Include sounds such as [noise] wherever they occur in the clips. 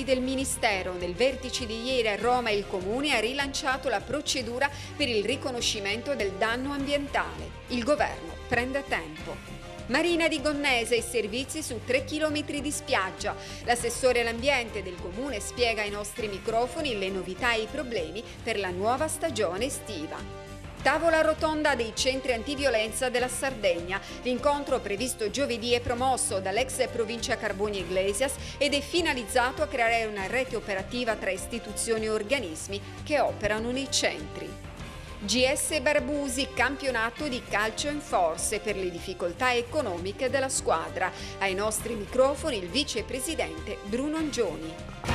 esponenti del Ministero. Nel vertice di ieri a Roma il Comune ha rilanciato la procedura per il riconoscimento del danno ambientale. Il governo prende tempo. Marina di Gonnese e servizi su 3 km di spiaggia. L'assessore all'ambiente del comune spiega ai nostri microfoni le novità e i problemi per la nuova stagione estiva. Tavola rotonda dei centri antiviolenza della Sardegna. L'incontro previsto giovedì è promosso dall'ex provincia Carboni Iglesias ed è finalizzato a creare una rete operativa tra istituzioni e organismi che operano nei centri. GS Barbusi, campionato di calcio in forze per le difficoltà economiche della squadra. Ai nostri microfoni il vicepresidente Bruno Angioni.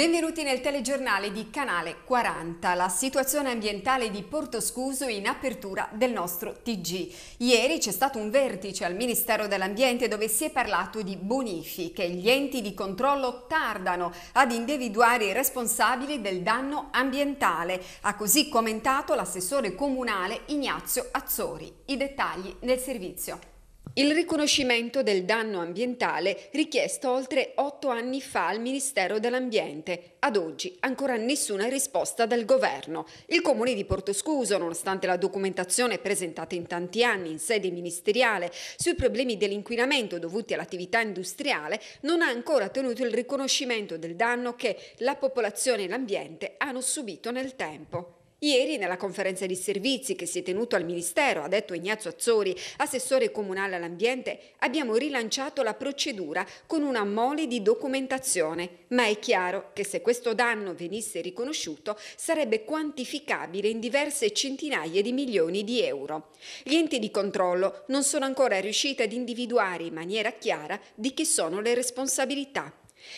Benvenuti nel telegiornale di Canale 40, la situazione ambientale di Porto Scuso in apertura del nostro TG. Ieri c'è stato un vertice al Ministero dell'Ambiente dove si è parlato di bonifiche. Gli enti di controllo tardano ad individuare i responsabili del danno ambientale. Ha così commentato l'assessore comunale Ignazio Azzori. I dettagli nel servizio. Il riconoscimento del danno ambientale richiesto oltre otto anni fa al Ministero dell'Ambiente. Ad oggi ancora nessuna risposta dal governo. Il comune di Portoscuso, nonostante la documentazione presentata in tanti anni in sede ministeriale sui problemi dell'inquinamento dovuti all'attività industriale, non ha ancora tenuto il riconoscimento del danno che la popolazione e l'ambiente hanno subito nel tempo. Ieri nella conferenza di servizi che si è tenuta al Ministero, ha detto Ignazio Azzori, assessore comunale all'ambiente, abbiamo rilanciato la procedura con una mole di documentazione, ma è chiaro che se questo danno venisse riconosciuto sarebbe quantificabile in diverse centinaia di milioni di euro. Gli enti di controllo non sono ancora riusciti ad individuare in maniera chiara di chi sono le responsabilità.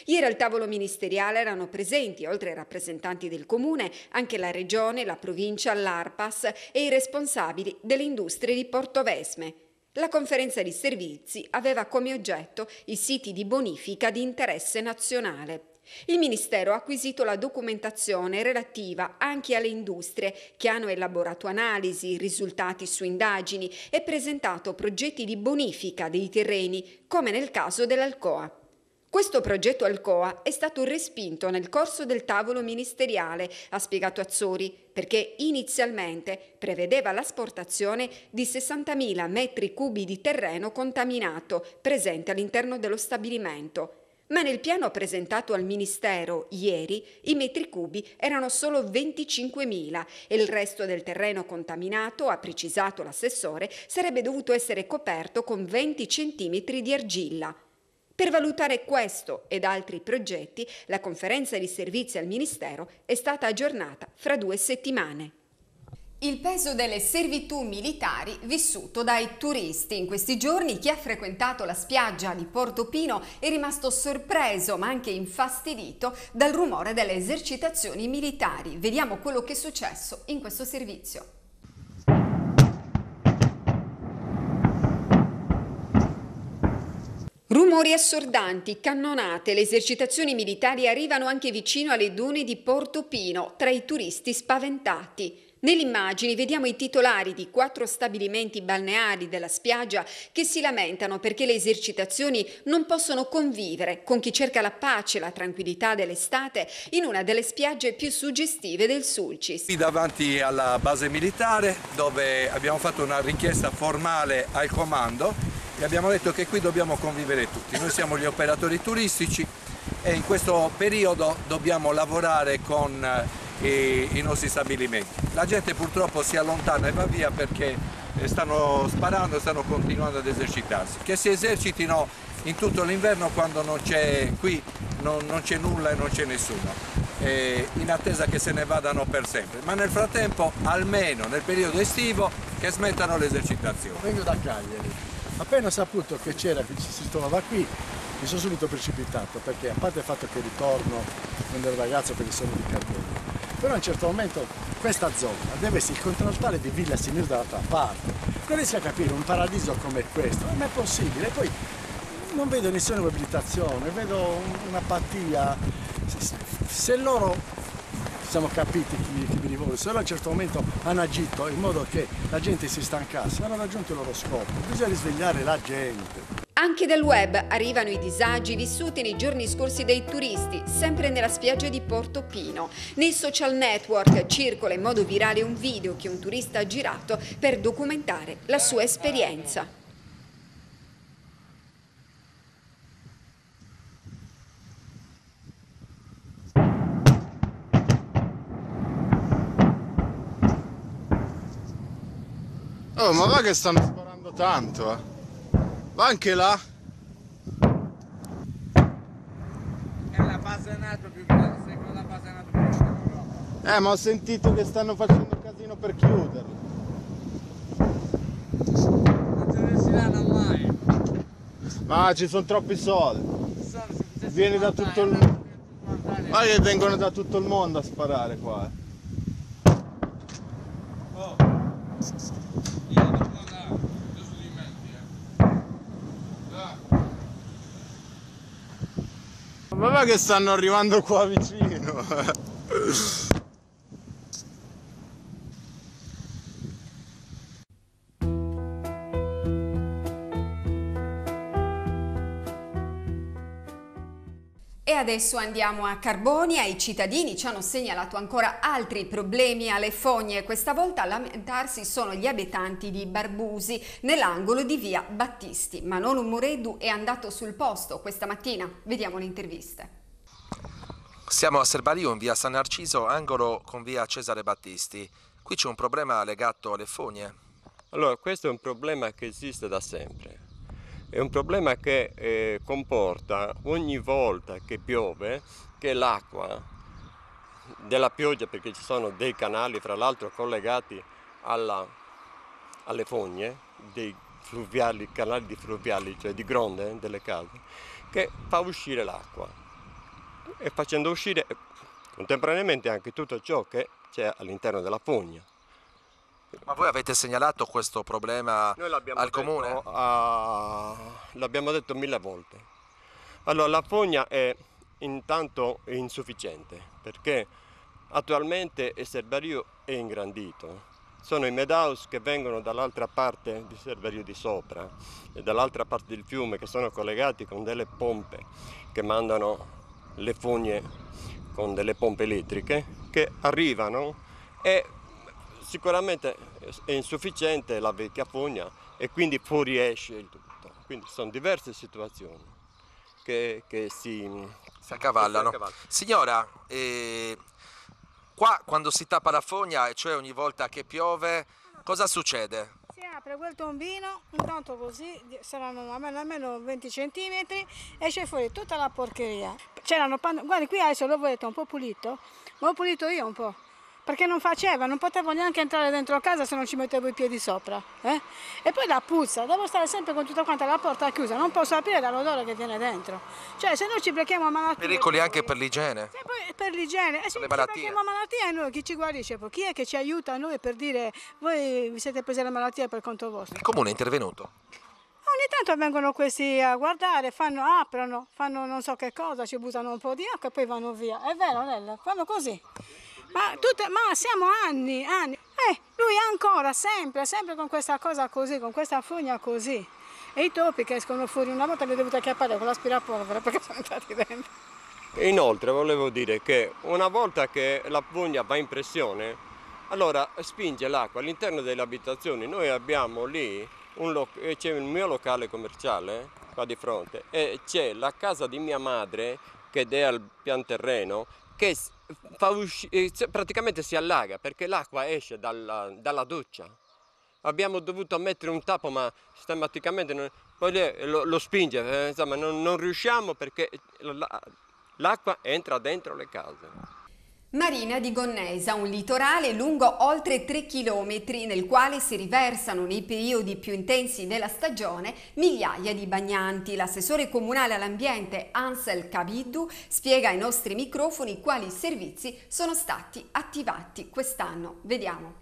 Ieri al tavolo ministeriale erano presenti, oltre ai rappresentanti del Comune, anche la Regione, la Provincia, l'ARPAS e i responsabili delle industrie di Portovesme. La conferenza di servizi aveva come oggetto i siti di bonifica di interesse nazionale. Il Ministero ha acquisito la documentazione relativa anche alle industrie che hanno elaborato analisi, risultati su indagini e presentato progetti di bonifica dei terreni, come nel caso dell'Alcoa. Questo progetto Alcoa è stato respinto nel corso del tavolo ministeriale, ha spiegato Azzori, perché inizialmente prevedeva l'asportazione di 60.000 metri cubi di terreno contaminato presente all'interno dello stabilimento. Ma nel piano presentato al Ministero ieri i metri cubi erano solo 25.000 e il resto del terreno contaminato, ha precisato l'assessore, sarebbe dovuto essere coperto con 20 centimetri di argilla. Per valutare questo ed altri progetti, la conferenza di servizi al Ministero è stata aggiornata fra due settimane. Il peso delle servitù militari vissuto dai turisti. In questi giorni chi ha frequentato la spiaggia di Porto Pino è rimasto sorpreso ma anche infastidito dal rumore delle esercitazioni militari. Vediamo quello che è successo in questo servizio. Rumori assordanti, cannonate, le esercitazioni militari arrivano anche vicino alle dune di Porto Pino, tra i turisti spaventati. Nelle immagini vediamo i titolari di quattro stabilimenti balneari della spiaggia che si lamentano perché le esercitazioni non possono convivere con chi cerca la pace e la tranquillità dell'estate in una delle spiagge più suggestive del Sulcis. Qui davanti alla base militare dove abbiamo fatto una richiesta formale al comando e abbiamo detto che qui dobbiamo convivere tutti. Noi siamo gli operatori turistici e in questo periodo dobbiamo lavorare con eh, i, i nostri stabilimenti. La gente purtroppo si allontana e va via perché eh, stanno sparando e stanno continuando ad esercitarsi. Che si esercitino in tutto l'inverno quando non c'è qui, non, non c'è nulla e non c'è nessuno in attesa che se ne vadano per sempre, ma nel frattempo almeno nel periodo estivo che smettano le esercitazioni. Vengo da Cagliari, Appena saputo che c'era, che ci si trovava qui, mi sono subito precipitato perché a parte il fatto che ritorno quando ero ragazzo per il sogno di Cardegna, però a un certo momento questa zona deve essere il contraltare di Villa Sinus dall'altra parte. non riesco a capire un paradiso come questo, non è possibile. Poi non vedo nessuna mobilitazione, vedo un'apatia. Se loro siamo capiti chi, professore a un certo momento hanno agito in modo che la gente si stancasse, hanno raggiunto il loro scopo, bisogna risvegliare la gente. Anche dal web arrivano i disagi vissuti nei giorni scorsi dai turisti, sempre nella spiaggia di Porto Pino. Nei social network circola in modo virale un video che un turista ha girato per documentare la sua esperienza. Oh, ma va che stanno sparando tanto, eh. Va anche là. È la base nato più grande, secondo la base nato più grande. Eh, ma ho sentito che stanno facendo casino per chiuderlo. Non ci riusciranno mai. Ma ci sono troppi soldi. Sono, Vieni da tutto il eh. mondo. Ma che vengono da tutto il mondo a sparare qua. Eh. Vabbè che stanno arrivando qua vicino [laughs] adesso andiamo a Carbonia. I cittadini ci hanno segnalato ancora altri problemi alle fogne. Questa volta a lamentarsi sono gli abitanti di Barbusi, nell'angolo di via Battisti. Manolo Mureddu è andato sul posto questa mattina. Vediamo le interviste. Siamo a Serbalio in via San Narciso, angolo con via Cesare Battisti. Qui c'è un problema legato alle fogne. Allora, questo è un problema che esiste da sempre. È un problema che eh, comporta ogni volta che piove che l'acqua della pioggia, perché ci sono dei canali fra l'altro collegati alla, alle fogne, dei fluviali, canali di fluviali, cioè di gronde delle case, che fa uscire l'acqua e facendo uscire contemporaneamente anche tutto ciò che c'è all'interno della fogna. Ma voi avete segnalato questo problema al detto, comune? A l'abbiamo detto mille volte. Allora la fogna è intanto insufficiente perché attualmente il Serbario è ingrandito. Sono i medaus che vengono dall'altra parte di Serbario di sopra e dall'altra parte del fiume che sono collegati con delle pompe che mandano le fogne con delle pompe elettriche che arrivano e sicuramente è insufficiente la vecchia fogna e quindi fuoriesce il tutto. Quindi sono diverse situazioni che, che si, si accavallano. Signora, eh, qua quando si tappa la fogna, cioè ogni volta che piove, cosa succede? Si apre quel tombino, intanto così, saranno almeno 20 centimetri e esce fuori tutta la porcheria. Guardi, qui adesso lo volete un po' pulito, ma ho pulito io un po' perché non faceva, non potevo neanche entrare dentro casa se non ci mettevo i piedi sopra. Eh? E poi la puzza, devo stare sempre con tutta quanta la porta chiusa, non posso aprire dall'odore che viene dentro. Cioè se noi ci becchiamo a malattie... Pericoli anche per l'igiene. per l'igiene, eh e se ci becchiamo a malattie noi chi ci guarisce? Poi? Chi è che ci aiuta a noi per dire voi vi siete presi la malattia per conto vostro? Il comune è intervenuto? Ogni tanto vengono questi a guardare, fanno, aprono, fanno non so che cosa, ci buttano un po' di acqua e poi vanno via. È vero, Lella? Fanno così ma, tutte, ma siamo anni, anni. Eh, lui ancora, sempre, sempre con questa cosa così, con questa fogna così. E i topi che escono fuori, una volta li ho dovuti acchiappare con l'aspirapolvere perché sono entrati dentro. Inoltre volevo dire che una volta che la fogna va in pressione, allora spinge l'acqua all'interno delle abitazioni. Noi abbiamo lì, eh, c'è il mio locale commerciale qua di fronte e c'è la casa di mia madre che è al pian terreno che usci- eh, praticamente si allaga perché l'acqua esce dalla, dalla doccia abbiamo dovuto mettere un tappo ma sistematicamente non, lo, lo, spinge, eh, insomma non, non riusciamo perché eh, l'acqua entra dentro le case. Marina di Gonnesa, un litorale lungo oltre 3 km nel quale si riversano nei periodi più intensi della stagione migliaia di bagnanti. L'assessore comunale all'ambiente Ansel Cabiddu spiega ai nostri microfoni quali servizi sono stati attivati quest'anno. Vediamo.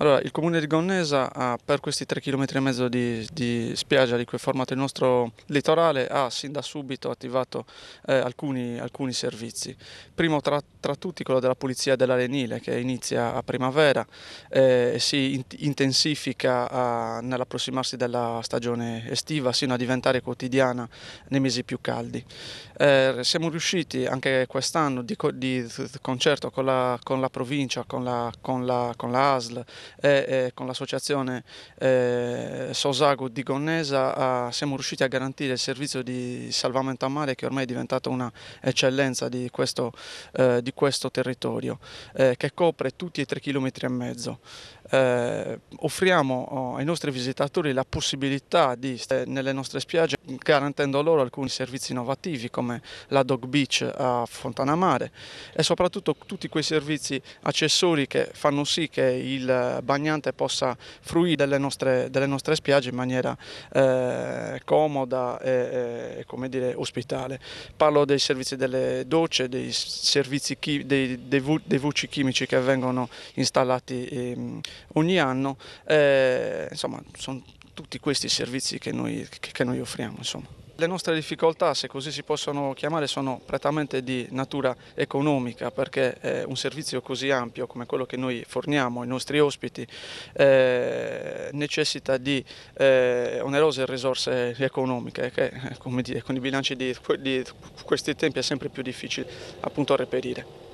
Allora, il comune di Gonnesa ha, per questi 3,5 km di, di spiaggia formato il nostro litorale ha sin da subito attivato eh, alcuni, alcuni, servizi. Primo tra, tra, tutti quello della pulizia dell'arenile che inizia a primavera eh, e si in, intensifica a, nell'approssimarsi della stagione estiva sino a diventare quotidiana nei mesi più caldi. Eh, siamo riusciti anche quest'anno di, di, concerto con la, con la provincia, con la, con la, con la ASL, e con l'associazione Sosago di Gonnesa siamo riusciti a garantire il servizio di salvamento a mare che ormai è diventata un'eccellenza di, di, questo territorio che copre tutti i 3 km e mezzo eh, offriamo oh, ai nostri visitatori la possibilità di stare nelle nostre spiagge garantendo loro alcuni servizi innovativi come la Dog Beach a Fontanamare e soprattutto tutti quei servizi accessori che fanno sì che il bagnante possa fruire delle nostre, delle nostre spiagge in maniera eh, comoda e, e dire, ospitale. Parlo dei servizi delle docce, dei servizi dei, dei, dei, voci chimici che vengono installati. Eh, ogni anno, eh, insomma sono tutti questi servizi che noi, che noi offriamo. Insomma. Le nostre difficoltà, se così si possono chiamare, sono prettamente di natura economica perché eh, un servizio così ampio come quello che noi forniamo ai nostri ospiti eh, necessita di eh, onerose risorse economiche che eh, come dire, con i bilanci di, di questi tempi è sempre più difficile appunto reperire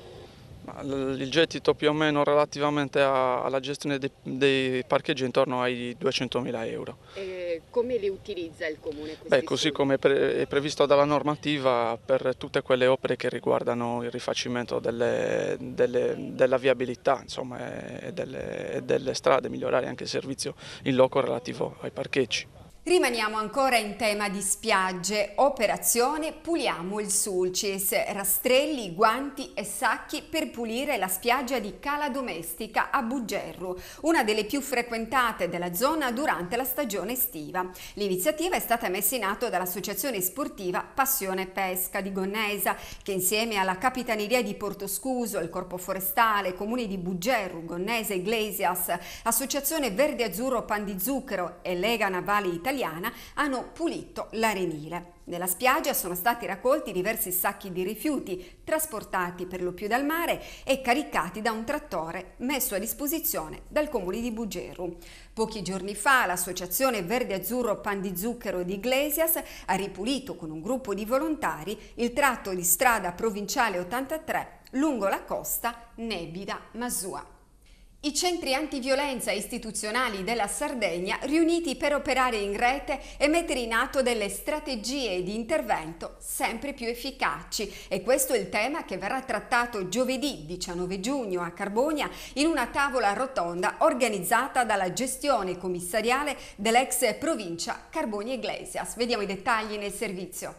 il gettito più o meno relativamente alla gestione dei, parcheggi è intorno ai 200.000 euro. E come li utilizza il Comune? Beh, così come è previsto dalla normativa per tutte quelle opere che riguardano il rifacimento delle, delle, della viabilità insomma, e, delle, e delle strade, migliorare anche il servizio in loco relativo ai parcheggi. Rimaniamo ancora in tema di spiagge, operazione Puliamo il Sulcis, rastrelli, guanti e sacchi per pulire la spiaggia di Cala Domestica a Buggerru, una delle più frequentate della zona durante la stagione estiva. L'iniziativa è stata messa in atto dall'associazione sportiva Passione Pesca di Gonnesa, che insieme alla Capitaneria di Portoscuso, il Corpo Forestale, Comuni di Buggerru, Gonnese, Iglesias, Associazione Verde Azzurro Pan di Zucchero e Lega Navale Italiana, italiana hanno pulito l'arenile. Nella spiaggia sono stati raccolti diversi sacchi di rifiuti, trasportati per lo più dal mare e caricati da un trattore messo a disposizione dal comune di Bugeru. Pochi giorni fa l'associazione Verde Azzurro Pan di Zucchero di Iglesias ha ripulito con un gruppo di volontari il tratto di strada provinciale 83 lungo la costa Nebida Masua. I centri antiviolenza istituzionali della Sardegna riuniti per operare in rete e mettere in atto delle strategie di intervento sempre più efficaci e questo è il tema che verrà trattato giovedì 19 giugno a Carbonia in una tavola rotonda organizzata dalla gestione commissariale dell'ex provincia Carbonia Iglesias. Vediamo i dettagli nel servizio.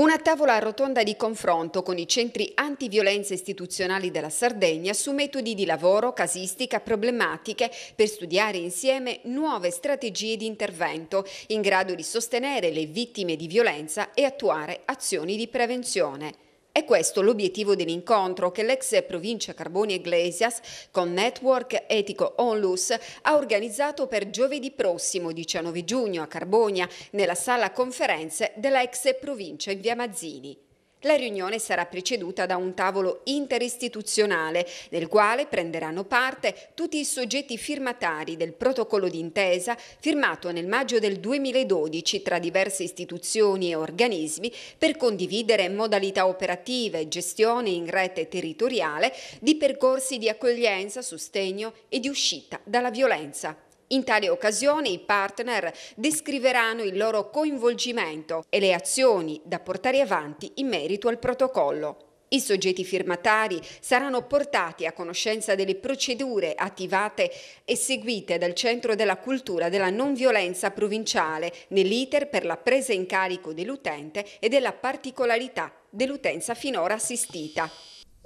Una tavola rotonda di confronto con i centri antiviolenza istituzionali della Sardegna su metodi di lavoro, casistica, problematiche per studiare insieme nuove strategie di intervento in grado di sostenere le vittime di violenza e attuare azioni di prevenzione. È questo l'obiettivo dell'incontro che l'ex provincia Carboni Iglesias Glesias con Network Etico Onlus ha organizzato per giovedì prossimo 19 giugno a Carbonia nella sala conferenze della ex provincia in via Mazzini. La riunione sarà preceduta da un tavolo interistituzionale nel quale prenderanno parte tutti i soggetti firmatari del protocollo d'intesa firmato nel maggio del 2012 tra diverse istituzioni e organismi per condividere modalità operative e gestione in rete territoriale di percorsi di accoglienza, sostegno e di uscita dalla violenza. In tale occasione i partner descriveranno il loro coinvolgimento e le azioni da portare avanti in merito al protocollo. I soggetti firmatari saranno portati a conoscenza delle procedure attivate e seguite dal Centro della Cultura della Non Violenza Provinciale nell'iter per la presa in carico dell'utente e della particolarità dell'utenza finora assistita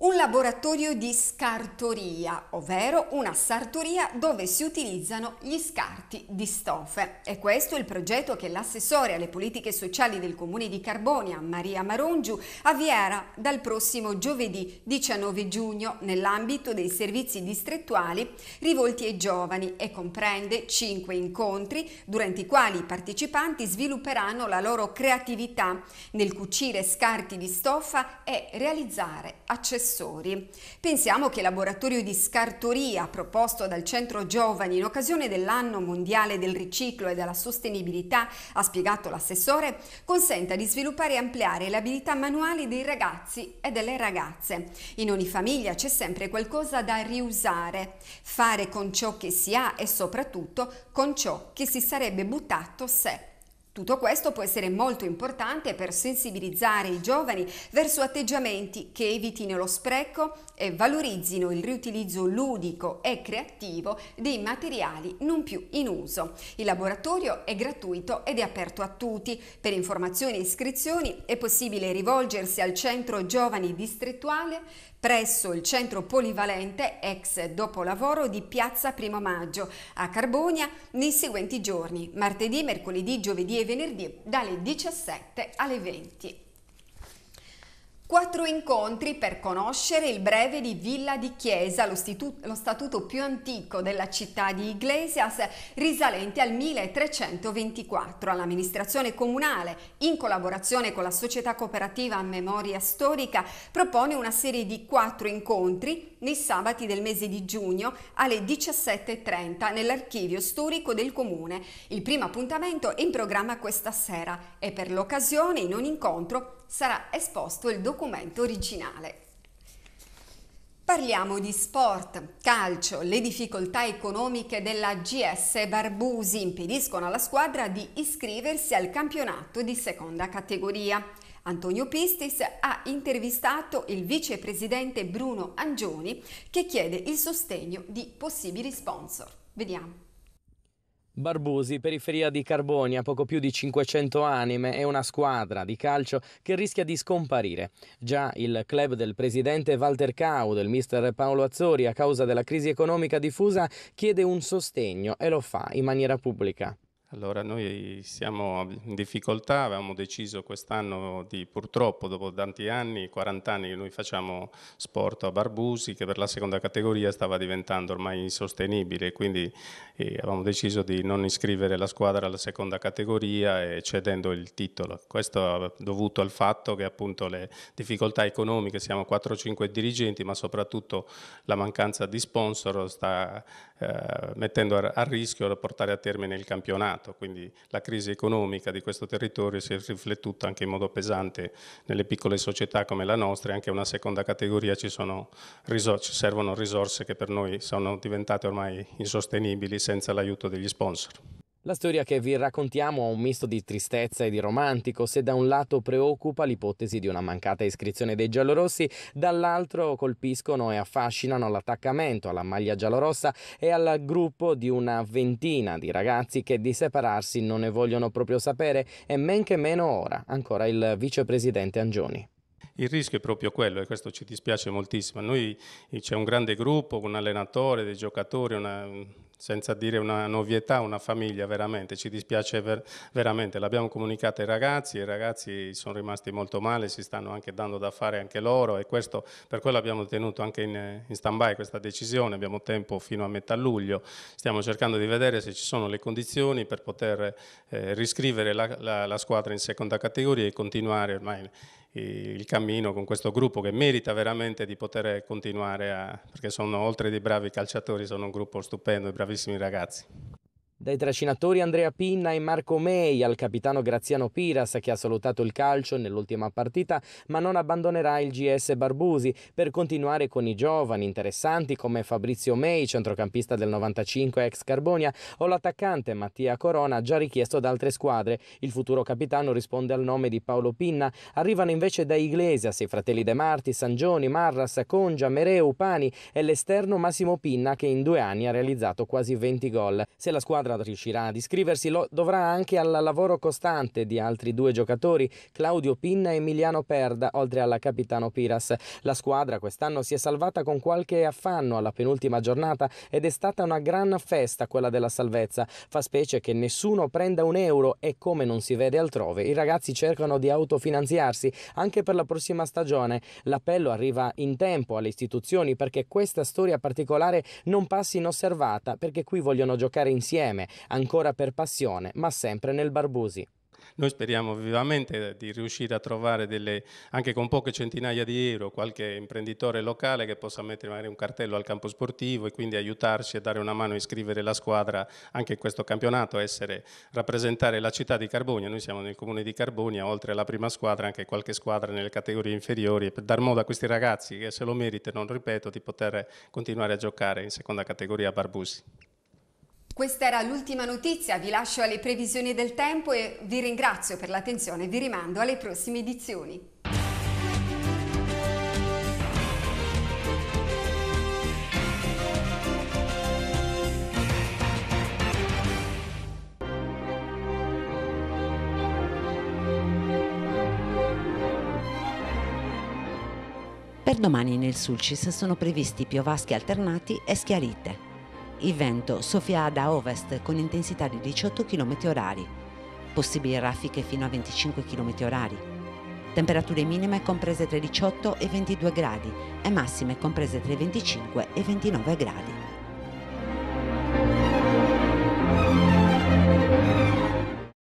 un laboratorio di scartoria, ovvero una sartoria dove si utilizzano gli scarti di stoffe. E questo è il progetto che l'assessore alle politiche sociali del comune di Carbonia, Maria Marongiu, avvierà dal prossimo giovedì 19 giugno nell'ambito dei servizi distrettuali rivolti ai giovani e comprende cinque incontri durante i quali i partecipanti svilupperanno la loro creatività nel cucire scarti di stoffa e realizzare accessori professori. Pensiamo che il laboratorio di scartoria proposto dal Centro Giovani in occasione dell'anno mondiale del riciclo e della sostenibilità, ha spiegato l'assessore, consenta di sviluppare e ampliare le abilità manuali dei ragazzi e delle ragazze. In ogni famiglia c'è sempre qualcosa da riusare, fare con ciò che si ha e soprattutto con ciò che si sarebbe buttato se tutto questo può essere molto importante per sensibilizzare i giovani verso atteggiamenti che evitino lo spreco e valorizzino il riutilizzo ludico e creativo dei materiali non più in uso. Il laboratorio è gratuito ed è aperto a tutti. Per informazioni e iscrizioni è possibile rivolgersi al Centro Giovani Distrettuale presso il centro polivalente ex dopolavoro di Piazza Primo Maggio a Carbonia nei seguenti giorni, martedì, mercoledì, giovedì e venerdì dalle 17 alle 20. Quattro incontri per conoscere il breve di Villa di Chiesa, lo, lo statuto più antico della città di Iglesias, risalente al 1324. All'amministrazione comunale, in collaborazione con la società cooperativa Memoria Storica, propone una serie di quattro incontri nei sabati del mese di giugno alle 17.30 nell'archivio storico del comune. Il primo appuntamento è in programma questa sera e per l'occasione in un incontro sarà esposto il documento documento originale. Parliamo di sport, calcio, le difficoltà economiche della GS Barbusi impediscono alla squadra di iscriversi al campionato di seconda categoria. Antonio Pistis ha intervistato il vicepresidente Bruno Angioni che chiede il sostegno di possibili sponsor. Vediamo. Barbusi, periferia di Carboni, Carbonia, poco più di 500 anime, è una squadra di calcio che rischia di scomparire. Già il club del presidente Walter Cau, del mister Paolo Azzori, a causa della crisi economica diffusa, chiede un sostegno e lo fa in maniera pubblica. Allora noi siamo in difficoltà, avevamo deciso quest'anno di purtroppo dopo tanti anni, 40 anni che noi facciamo sport a Barbusi che per la seconda categoria stava diventando ormai insostenibile, quindi eh, avevamo deciso di non iscrivere la squadra alla seconda categoria e cedendo il titolo. Questo è dovuto al fatto che appunto le difficoltà economiche, siamo 4-5 dirigenti ma soprattutto la mancanza di sponsor sta eh, mettendo a, rischio rischio portare a termine il campionato mercato, quindi la crisi economica di questo territorio si è riflettuta anche in modo pesante nelle piccole società come la nostra e anche una seconda categoria ci, sono, ci servono risorse che per noi sono diventate ormai insostenibili senza l'aiuto degli sponsor. La storia che vi raccontiamo ha un misto di tristezza e di romantico, se da un lato preoccupa l'ipotesi di una mancata iscrizione dei giallorossi, dall'altro colpiscono e affascinano l'attaccamento alla maglia giallorossa e al gruppo di una ventina di ragazzi che di separarsi non ne vogliono proprio sapere e men che meno ora, ancora il vicepresidente Angioni. Il rischio è proprio quello e questo ci dispiace moltissimo. Noi eh, c'è un grande gruppo, un allenatore, dei giocatori, una, senza dire una novietà, una famiglia veramente, ci dispiace ver veramente, l'abbiamo comunicata ai ragazzi, i ragazzi sono rimasti molto male, si stanno anche dando da fare anche loro e questo, per quello abbiamo tenuto anche in, in stand-by questa decisione, abbiamo tempo fino a metà luglio, stiamo cercando di vedere se ci sono le condizioni per poter eh, riscrivere la, la, la squadra in seconda categoria e continuare ormai il cammino con questo gruppo che merita veramente di poter continuare a, perché sono oltre dei bravi calciatori, sono un gruppo stupendo, bravi bravissimi ragazzi. Dai trascinatori Andrea Pinna e Marco Mei al capitano Graziano Piras che ha salutato il calcio nell'ultima partita ma non abbandonerà il GS Barbusi per continuare con i giovani interessanti come Fabrizio Mei, centrocampista del 95 ex Carbonia o l'attaccante Mattia Corona già richiesto da altre squadre. Il futuro capitano risponde al nome di Paolo Pinna. Arrivano invece da Iglesias i fratelli De Marti, Sangioni, Marras, Congia, Mereu, Pani e l'esterno Massimo Pinna che in due anni ha realizzato quasi 20 gol. Se la squadra Squadra riuscirà ad iscriversi lo dovrà anche al lavoro costante di altri due giocatori, Claudio Pinna e Emiliano Perda, oltre alla capitano Piras. La squadra quest'anno si è salvata con qualche affanno alla penultima giornata ed è stata una gran festa quella della salvezza. Fa specie che nessuno prenda un euro e come non si vede altrove, i ragazzi cercano di autofinanziarsi anche per la prossima stagione. L'appello arriva in tempo alle istituzioni perché questa storia particolare non passi inosservata perché qui vogliono giocare insieme insieme, ancora per passione, ma sempre nel Barbusi. Noi speriamo vivamente di riuscire a trovare delle, anche con poche centinaia di euro qualche imprenditore locale che possa mettere magari un cartello al campo sportivo e quindi aiutarci a dare una mano a iscrivere la squadra anche in questo campionato, essere, rappresentare la città di Carbonia. Noi siamo nel comune di Carbonia, oltre alla prima squadra anche qualche squadra nelle categorie inferiori per dar modo a questi ragazzi che se lo meritano, ripeto, di poter continuare a giocare in seconda categoria a Barbusi. Questa era l'ultima notizia, vi lascio alle previsioni del tempo e vi ringrazio per l'attenzione vi rimando alle prossime edizioni. Per domani nel Sulcis sono previsti piovaschi alternati e schiarite. Il vento soffia da ovest con intensità di 18 km orari, possibili raffiche fino a 25 km orari. Temperature minime comprese tra i 18 e i 22 gradi e massime comprese tra i 25 e i 29 gradi.